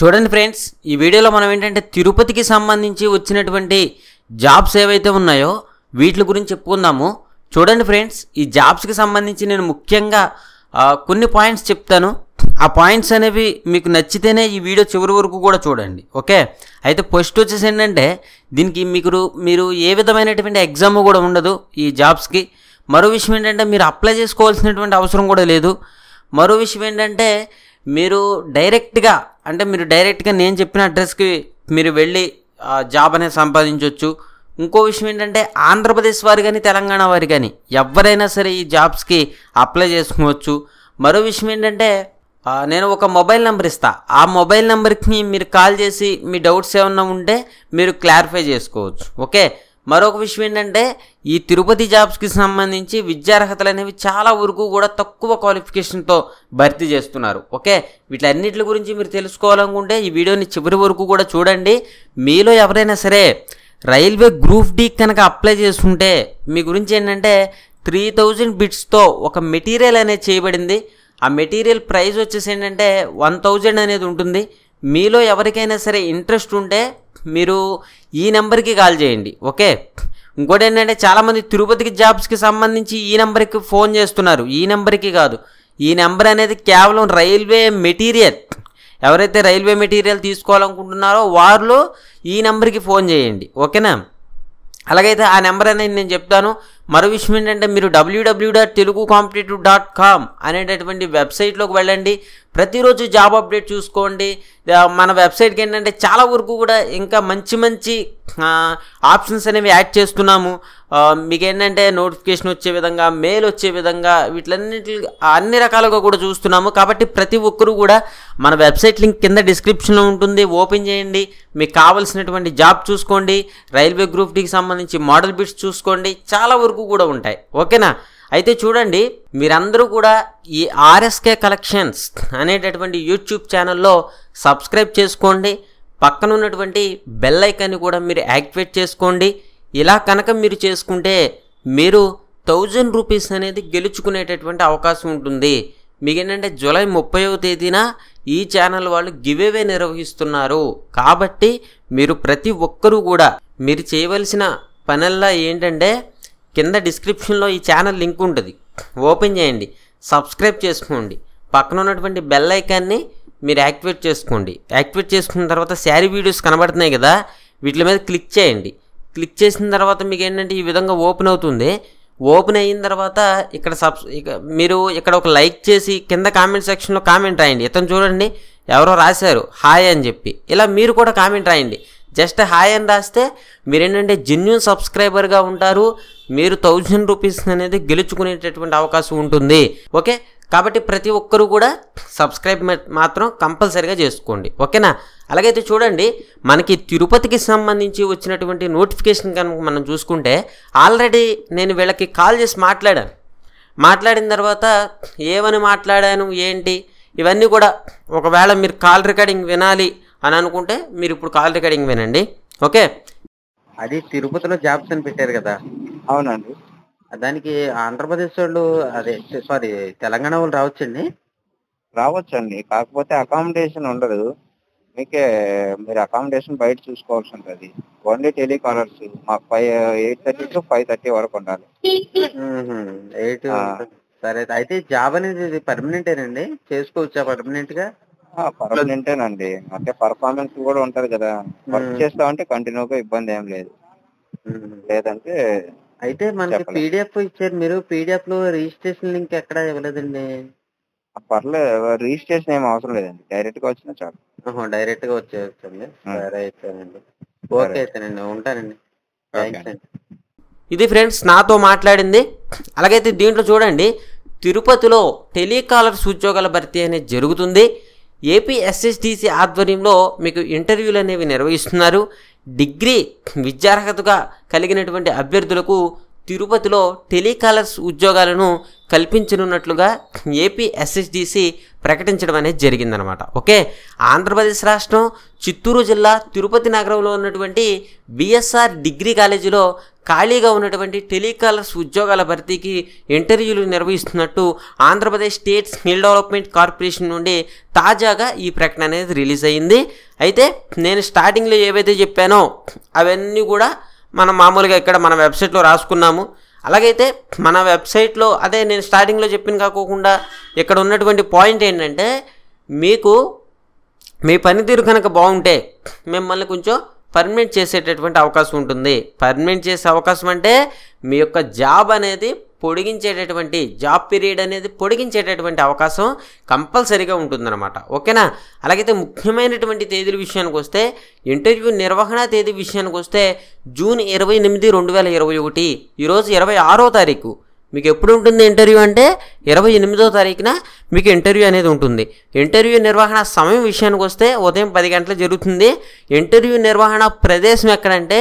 చూడండి ఫ్రెండ్స్ ఈ వీడియోలో మనం ఏంటంటే తిరుపతికి సంబంధించి వచ్చినటువంటి జాబ్స్ ఏవైతే ఉన్నాయో వీటి గురించి చెప్పుకుందాము చూడండి ఫ్రెండ్స్ ఈ జాబ్స్కి సంబంధించి నేను ముఖ్యంగా కొన్ని పాయింట్స్ చెప్తాను ఆ పాయింట్స్ అనేవి మీకు నచ్చితేనే ఈ వీడియో చివరి వరకు కూడా చూడండి ఓకే అయితే ఫస్ట్ వచ్చేసి ఏంటంటే దీనికి మీకు మీరు ఏ విధమైనటువంటి ఎగ్జామ్ కూడా ఉండదు ఈ జాబ్స్కి మరో విషయం ఏంటంటే మీరు అప్లై చేసుకోవాల్సినటువంటి అవసరం కూడా లేదు మరో విషయం ఏంటంటే మీరు డైరెక్ట్గా అంటే మీరు డైరెక్ట్గా నేను చెప్పిన అడ్రస్కి మీరు వెళ్ళి జాబ్ అనేది సంపాదించవచ్చు ఇంకో విషయం ఏంటంటే ఆంధ్రప్రదేశ్ వారు కానీ తెలంగాణ వారు కానీ ఎవరైనా సరే ఈ జాబ్స్కి అప్లై చేసుకోవచ్చు మరో విషయం ఏంటంటే నేను ఒక మొబైల్ నెంబర్ ఇస్తా ఆ మొబైల్ నెంబర్కి మీరు కాల్ చేసి మీ డౌట్స్ ఏమన్నా ఉంటే మీరు క్లారిఫై చేసుకోవచ్చు ఓకే మరొక విషయం ఏంటంటే ఈ తిరుపతి జాబ్స్కి సంబంధించి విద్యార్హతలు అనేవి చాలా వరకు కూడా తక్కువ క్వాలిఫికేషన్తో భర్తీ చేస్తున్నారు ఓకే వీటన్నిటి గురించి మీరు తెలుసుకోవాలనుకుంటే ఈ వీడియోని చివరి వరకు కూడా చూడండి మీలో ఎవరైనా సరే రైల్వే గ్రూప్ డి కనుక అప్లై చేసుకుంటే మీ గురించి ఏంటంటే త్రీ థౌజండ్ బిట్స్తో ఒక మెటీరియల్ అనేది చేయబడింది ఆ మెటీరియల్ ప్రైస్ వచ్చేసి ఏంటంటే వన్ థౌజండ్ అనేది ఉంటుంది మీలో ఎవరికైనా సరే ఇంట్రెస్ట్ ఉంటే మీరు ఈ నెంబర్కి కాల్ చేయండి ఓకే ఇంకోటి ఏంటంటే చాలామంది తిరుపతికి జాబ్స్కి సంబంధించి ఈ నెంబర్కి ఫోన్ చేస్తున్నారు ఈ నెంబర్కి కాదు ఈ నెంబర్ అనేది కేవలం రైల్వే మెటీరియల్ ఎవరైతే రైల్వే మెటీరియల్ తీసుకోవాలనుకుంటున్నారో వారు ఈ నెంబర్కి ఫోన్ చేయండి ఓకేనా అలాగైతే ఆ నెంబర్ అనేది నేను చెప్తాను మరో విషయం ఏంటంటే మీరు W W dot Telugu competitive dot com అనేటటువంటి వెబ్సైట్లోకి వెళ్ళండి ప్రతిరోజు జాబ్ అప్డేట్ చూసుకోండి మన వెబ్సైట్కి ఏంటంటే చాలా వరకు కూడా ఇంకా మంచి మంచి ఆప్షన్స్ అనేవి యాడ్ చేస్తున్నాము మీకు ఏంటంటే నోటిఫికేషన్ వచ్చే విధంగా మెయిల్ వచ్చే విధంగా వీటిలన్నిటి అన్ని రకాలుగా కూడా చూస్తున్నాము కాబట్టి ప్రతి ఒక్కరూ కూడా మన వెబ్సైట్ లింక్ కింద డిస్క్రిప్షన్లో ఉంటుంది ఓపెన్ చేయండి మీకు కావాల్సినటువంటి జాబ్ చూసుకోండి రైల్వే గ్రూప్ డికి సంబంధించి మోడల్ బిట్స్ చూసుకోండి చాలా వరకు వరకు కూడా ఉంటాయి ఓకేనా అయితే చూడండి మీరందరూ కూడా ఈ ఆర్ఎస్కే కలెక్షన్స్ అనేటటువంటి యూట్యూబ్ ఛానల్లో సబ్స్క్రైబ్ చేసుకోండి పక్కన ఉన్నటువంటి బెల్ ఐకాన్ని కూడా మీరు యాక్టివేట్ చేసుకోండి ఇలా కనుక మీరు చేసుకుంటే మీరు థౌజండ్ రూపీస్ అనేది గెలుచుకునేటటువంటి అవకాశం ఉంటుంది మీకు ఏంటంటే జూలై ముప్పైవ తేదీన ఈ ఛానల్ వాళ్ళు గివేవే నిర్వహిస్తున్నారు కాబట్టి మీరు ప్రతి ఒక్కరూ కూడా మీరు చేయవలసిన పనల్లా ఏంటంటే కింద డిస్క్రిప్షన్లో ఈ ఛానల్ లింక్ ఉంటుంది ఓపెన్ చేయండి సబ్స్క్రైబ్ చేసుకోండి పక్కన ఉన్నటువంటి బెల్ ఐకాన్ని మీరు యాక్టివేట్ చేసుకోండి యాక్టివేట్ చేసుకున్న తర్వాత శారీ వీడియోస్ కనబడుతున్నాయి కదా వీటి మీద క్లిక్ చేయండి క్లిక్ చేసిన తర్వాత మీకు ఏంటంటే ఈ విధంగా ఓపెన్ అవుతుంది ఓపెన్ అయిన తర్వాత ఇక్కడ సబ్స్ మీరు ఇక్కడ ఒక లైక్ చేసి కింద కామెంట్ సెక్షన్లో కామెంట్ రాయండి ఇతను చూడండి ఎవరో రాశారు హాయ్ అని చెప్పి ఇలా మీరు కూడా కామెంట్ రాయండి జస్ట్ హాయ్ అని రాస్తే మీరేంటంటే జెన్యున్ సబ్స్క్రైబర్గా ఉంటారు మీరు థౌజండ్ రూపీస్ అనేది గెలుచుకునేటటువంటి అవకాశం ఉంటుంది ఓకే కాబట్టి ప్రతి ఒక్కరూ కూడా సబ్స్క్రైబ్ మాత్రం కంపల్సరీగా చేసుకోండి ఓకేనా అలాగైతే చూడండి మనకి తిరుపతికి సంబంధించి వచ్చినటువంటి నోటిఫికేషన్ కనుక మనం చూసుకుంటే ఆల్రెడీ నేను వీళ్ళకి కాల్ చేసి మాట్లాడాను మాట్లాడిన తర్వాత ఏమని మాట్లాడాను ఏంటి ఇవన్నీ కూడా ఒకవేళ మీరు కాల్ రికార్డింగ్ వినాలి అని అనుకుంటే మీరు ఇప్పుడు కాల్ రికార్డింగ్ వినండి ఓకే అది తిరుపతిలో జాబ్స్ అని పెట్టారు కదా అవునండి దానికి ఆంధ్రప్రదేశ్ వాళ్ళు అదే సారీ తెలంగాణ వాళ్ళు రావచ్చండి రావచ్చండి కాకపోతే అకామిడేషన్ ఉండదు మీకే మీరు అకామిడేషన్ బయట చూసుకోవాల్సి ఉంటుంది ఓన్లీ టెలికాలర్స్ మాకు five eight thirty to five thirty వరకు ఉండాలి ఎయిట్ సరే అయితే జాబ్ అనేది పర్మనెంట్ అండి చేసుకోవచ్చా పర్మనెంట్ గా పర్మనెంట్ అండి అంటే పర్ఫార్మెన్స్ కూడా ఉంటది కదా వర్క్ చేస్తా ఉంటే కంటిన్యూగా ఇబ్బంది ఏం లేదు లేదంటే అయితే మనకి పీడిఎఫ్ ఇచ్చారు మీరు పీడిఎఫ్ లో రిజిస్ట్రేషన్ లింక్ ఎక్కడ ఇవ్వలేదండి పర్లేదు రిజిస్ట్రేషన్ ఏం అవసరం లేదండి డైరెక్ట్ గా వచ్చిన చాలు డైరెక్ట్ గా వచ్చేస్తుంది సరే అయితేనండి ఓకే అయితేనండి ఉంటానండి థ్యాంక్స్ అండి ఇది ఫ్రెండ్స్ నాతో మాట్లాడింది అలాగైతే దీంట్లో చూడండి తిరుపతిలో టెలికాలర్స్ ఉద్యోగాల భర్తీ అనేది జరుగుతుంది ఏపీ ఎస్ఎస్టీసీ ఆధ్వర్యంలో మీకు ఇంటర్వ్యూలు అనేవి నిర్వహిస్తున్నారు డిగ్రీ విద్యార్హతగా కలిగినటువంటి అభ్యర్థులకు తిరుపతిలో టెలికాలర్స్ ఉద్యోగాలను కల్పించనున్నట్లుగా ఏపీ ఎస్ఎస్డిసి ప్రకటించడం అనేది జరిగిందనమాట ఓకే ఆంధ్రప్రదేశ్ రాష్ట్రం చిత్తూరు జిల్లా తిరుపతి నగరంలో ఉన్నటువంటి బిఎస్ఆర్ డిగ్రీ కాలేజీలో ఖాళీగా ఉన్నటువంటి టెలికాలర్స్ ఉద్యోగాల భర్తీకి ఇంటర్వ్యూలు నిర్వహిస్తున్నట్టు Andhra Pradesh state skill development corporation నుండి తాజాగా ఈ ప్రకటన అనేది రిలీజ్ అయింది అయితే నేను స్టార్టింగ్లో ఏవైతే చెప్పానో అవన్నీ కూడా మనం మామూలుగా ఇక్కడ మన వెబ్సైట్లో రాసుకున్నాము అలాగైతే మన వెబ్సైట్లో అదే నేను స్టార్టింగ్లో చెప్పిన కాకోకుండా ఇక్కడ ఉన్నటువంటి పాయింట్ ఏంటంటే మీకు మీ పనితీరు కనుక బాగుంటే మిమ్మల్ని కొంచెం పర్మనెంట్ చేసేటటువంటి అవకాశం ఉంటుంది పర్మనెంట్ చేసే అవకాశం అంటే మీ యొక్క జాబ్ అనేది పొడిగించేటటువంటి జాబ్ పీరియడ్ అనేది పొడిగించేటటువంటి అవకాశం కంపల్సరీగా ఉంటుందన్నమాట ఓకేనా అలాగైతే ముఖ్యమైనటువంటి తేదీల విషయానికి వస్తే ఇంటర్వ్యూ నిర్వహణ తేదీ విషయానికి వస్తే జూన్ ఇరవై ఎనిమిది రెండు వేల ఇరవై ఒకటి ఈరోజు ఇరవై ఆరో తారీఖు మీకు ఎప్పుడు ఉంటుంది ఇంటర్వ్యూ అంటే ఇరవై ఎనిమిదో తారీఖున మీకు ఇంటర్వ్యూ అనేది ఉంటుంది ఇంటర్వ్యూ నిర్వహణ సమయం విషయానికి వస్తే ఉదయం పది గంటల జరుగుతుంది ఇంటర్వ్యూ నిర్వహణ ప్రదేశం ఎక్కడంటే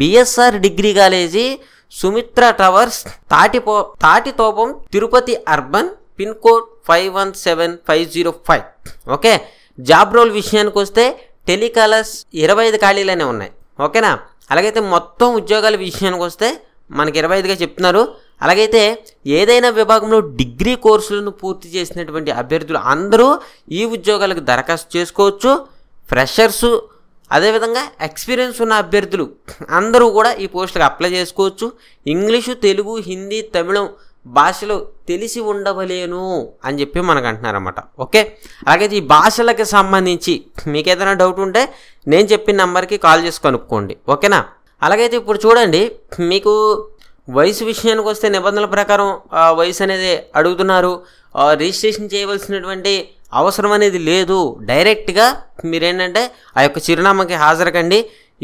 BSR degree college Sumitra towers తాటిపో Tatithopam Tirupati urban pin code five one seven five zero five okay job role విషయానికి వస్తే టెలికాలర్స్ ఇరవై ఐదు ఖాళీలనే ఉన్నాయి ఓకేనా అలాగైతే మొత్తం ఉద్యోగాల విషయానికి వస్తే మనకి ఇరవై ఐదుగా చెప్తున్నారు అలాగైతే ఏదైనా విభాగంలో డిగ్రీ కోర్సులను పూర్తి చేసినటువంటి అభ్యర్థులు అందరూ ఈ ఉద్యోగాలకు దరఖాస్తు చేసుకోవచ్చు ఫ్రెషర్సు అదేవిధంగా ఎక్స్పీరియన్స్ ఉన్న అభ్యర్థులు అందరూ కూడా ఈ పోస్టులకు అప్లై చేసుకోవచ్చు ఇంగ్లీషు తెలుగు హిందీ తమిళం భాషలో తెలిసి ఉండవలేను అని చెప్పి మనకు అంటున్నారన్నమాట ఓకే అలాగే ఈ భాషలకు సంబంధించి మీకు ఏదైనా డౌట్ ఉంటే నేను చెప్పిన నెంబర్కి కాల్ చేసి కనుక్కోండి ఓకేనా అలాగైతే ఇప్పుడు చూడండి మీకు వయసు విషయానికి వస్తే నిబంధనల ప్రకారం వయసు అనేది అడుగుతున్నారు రిజిస్ట్రేషన్ చేయవలసినటువంటి అవసరం అనేది లేదు డైరెక్ట్గా మీరేంటంటే ఆ యొక్క చిరునామాకి హాజరకండి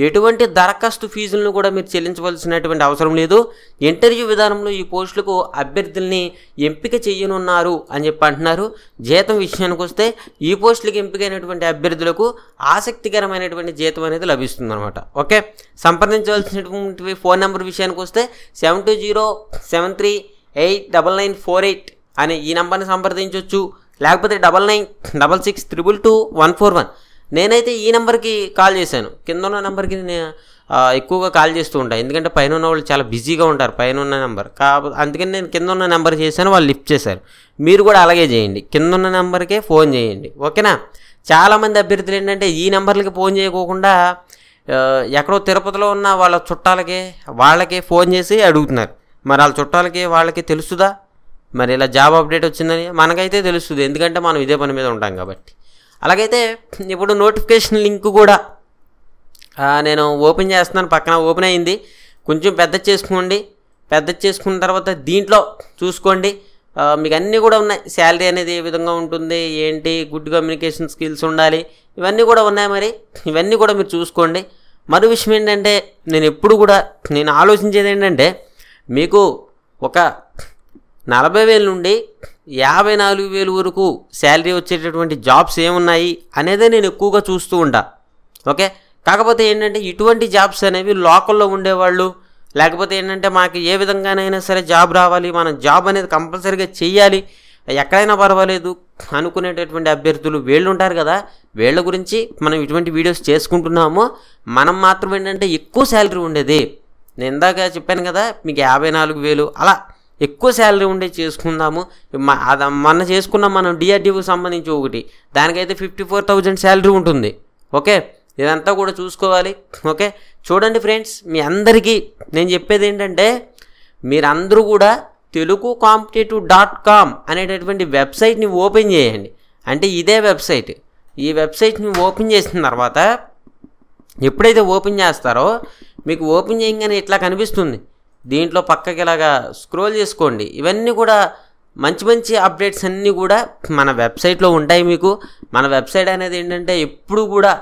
ఎటువంటి దరఖాస్తు ఫీజులను కూడా మీరు చెల్లించవలసినటువంటి అవసరం లేదు ఇంటర్వ్యూ విధానంలో ఈ పోస్టులకు అభ్యర్థుల్ని ఎంపిక చేయనున్నారు అని చెప్పి అంటున్నారు జీతం విషయానికి వస్తే ఈ పోస్టులకు ఎంపికైనటువంటి అభ్యర్థులకు ఆసక్తికరమైనటువంటి జీతం అనేది లభిస్తుంది అనమాట ఓకే సంప్రదించవలసినటువంటి ఫోన్ నెంబర్ విషయానికి వస్తే seven two zero seven three eight double nine four eight అనే ఈ నెంబర్ని సంప్రదించవచ్చు లేకపోతే double nine double six triple two one four one నేనైతే ఈ నెంబర్కి కాల్ చేశాను కింద ఉన్న నెంబర్కి నేను ఎక్కువగా కాల్ చేస్తూ ఉంటాను ఎందుకంటే పైన ఉన్న వాళ్ళు చాలా బిజీగా ఉంటారు పైన ఉన్న నెంబర్ కాబట్టి అందుకని నేను కింద ఉన్న నెంబర్ చేశాను వాళ్ళు లిఫ్ట్ చేశారు మీరు కూడా అలాగే చేయండి కింద ఉన్న నెంబర్కే ఫోన్ చేయండి ఓకేనా చాలామంది అభ్యర్థులు ఏంటంటే ఈ నెంబర్లకి ఫోన్ చేయకోకుండా ఎక్కడో తిరుపతిలో ఉన్న వాళ్ళ చుట్టాలకే వాళ్ళకే ఫోన్ చేసి అడుగుతున్నారు మరి వాళ్ళ చుట్టాలకి వాళ్ళకి తెలుసుదా మరి ఇలా జాబ్ అప్డేట్ వచ్చిందని మనకైతే తెలుస్తుంది ఎందుకంటే మనం ఇదే పని మీద ఉంటాం కాబట్టి అలాగైతే ఇప్పుడు నోటిఫికేషన్ లింక్ కూడా నేను ఓపెన్ చేస్తున్నాను పక్కన ఓపెన్ అయింది కొంచెం పెద్ద చేసుకోండి పెద్ద చేసుకున్న తర్వాత దీంట్లో చూసుకోండి మీకు అన్నీ కూడా ఉన్నాయి శాలరీ అనేది ఏ విధంగా ఉంటుంది ఏంటి గుడ్ కమ్యూనికేషన్ స్కిల్స్ ఉండాలి ఇవన్నీ కూడా ఉన్నాయి మరి ఇవన్నీ కూడా మీరు చూసుకోండి మరో విషయం ఏంటంటే నేను ఎప్పుడు కూడా నేను ఆలోచించేది ఏంటంటే మీకు ఒక నలభై వేల నుండి యాభై నాలుగు వేలు వరకు శాలరీ వచ్చేటటువంటి జాబ్స్ ఏమున్నాయి అనేదే నేను ఎక్కువగా చూస్తూ ఉంటా ఓకే కాకపోతే ఏంటంటే ఇటువంటి జాబ్స్ అనేవి లోకల్లో ఉండేవాళ్ళు లేకపోతే ఏంటంటే మాకు ఏ విధంగానైనా సరే జాబ్ రావాలి మనం జాబ్ అనేది కంపల్సరీగా చేయాలి ఎక్కడైనా పర్వాలేదు అనుకునేటటువంటి అభ్యర్థులు వీళ్ళు ఉంటారు కదా వీళ్ళ గురించి మనం ఇటువంటి వీడియోస్ చేసుకుంటున్నాము మనం మాత్రం ఏంటంటే ఎక్కువ శాలరీ ఉండేది నేను ఇందాక చెప్పాను కదా మీకు యాభై నాలుగు వేలు అలా ఎక్కువ శాలరీ ఉండే చేసుకుందాము అది మన చేసుకున్న మనం డిఆర్డీఓకి సంబంధించి ఒకటి దానికైతే ఫిఫ్టీ ఫోర్ థౌజండ్ శాలరీ ఉంటుంది ఓకే ఇదంతా కూడా చూసుకోవాలి ఓకే చూడండి ఫ్రెండ్స్ మీ అందరికీ నేను చెప్పేది ఏంటంటే మీరందరూ కూడా తెలుగు కాంపిటేటివ్ డాట్ కామ్ అనేటటువంటి వెబ్సైట్ని ఓపెన్ చేయండి అంటే ఇదే వెబ్సైట్ ఈ వెబ్సైట్ని ఓపెన్ చేసిన తర్వాత ఎప్పుడైతే ఓపెన్ చేస్తారో మీకు ఓపెన్ చేయగానే ఇట్లా కనిపిస్తుంది దీంట్లో పక్కకి ఇలాగా స్క్రోల్ చేసుకోండి ఇవన్నీ కూడా మంచి మంచి అప్డేట్స్ అన్నీ కూడా మన వెబ్సైట్లో ఉంటాయి మీకు మన వెబ్సైట్ అనేది ఏంటంటే ఎప్పుడు కూడా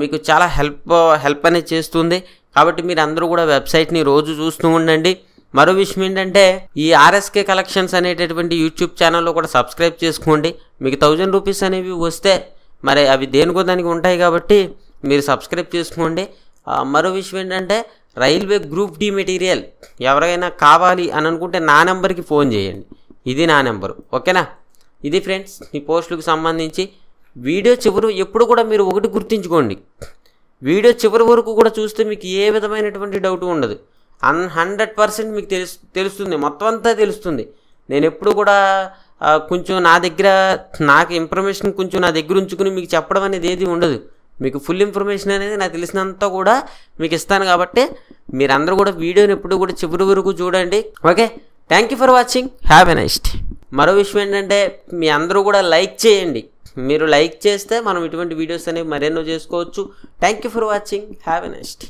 మీకు చాలా హెల్ప్ హెల్ప్ అనేది చేస్తుంది కాబట్టి మీరు అందరూ కూడా వెబ్సైట్ని రోజు చూస్తూ ఉండండి మరో విషయం ఏంటంటే ఈ ఆర్ఎస్కే కలెక్షన్స్ అనేటటువంటి యూట్యూబ్ ఛానల్లో కూడా సబ్స్క్రైబ్ చేసుకోండి మీకు థౌజండ్ రూపీస్ అనేవి వస్తే మరి అవి దేనికో దానికి ఉంటాయి కాబట్టి మీరు సబ్స్క్రైబ్ చేసుకోండి మరో విషయం ఏంటంటే రైల్వే గ్రూప్ డి మెటీరియల్ ఎవరైనా కావాలి అని అనుకుంటే నా నెంబర్కి ఫోన్ చేయండి ఇది నా నెంబరు ఓకేనా ఇది ఫ్రెండ్స్ ఈ పోస్టులకు సంబంధించి వీడియో చివరు ఎప్పుడు కూడా మీరు ఒకటి గుర్తుంచుకోండి వీడియో చివరి వరకు కూడా చూస్తే మీకు ఏ విధమైనటువంటి డౌట్ ఉండదు అన్ హండ్రెడ్ పర్సెంట్ మీకు తెలుసు తెలుస్తుంది మొత్తం అంతా తెలుస్తుంది నేను ఎప్పుడు కూడా కొంచెం నా దగ్గర నాకు ఇన్ఫర్మేషన్ కొంచెం నా దగ్గర ఉంచుకుని మీకు చెప్పడం అనేది ఏది ఉండదు మీకు ఫుల్ ఇన్ఫర్మేషన్ అనేది నాకు తెలిసినంత కూడా మీకు ఇస్తాను కాబట్టి మీరందరూ కూడా వీడియోని ఎప్పుడు కూడా చివరి వరకు చూడండి okay thank you for watching have a nice మరో విషయం ఏంటంటే మీ అందరూ కూడా లైక్ చేయండి మీరు లైక్ చేస్తే మనం ఇటువంటి వీడియోస్ అనేవి మరెన్నో చేసుకోవచ్చు thank you for watching have a నైస్ట్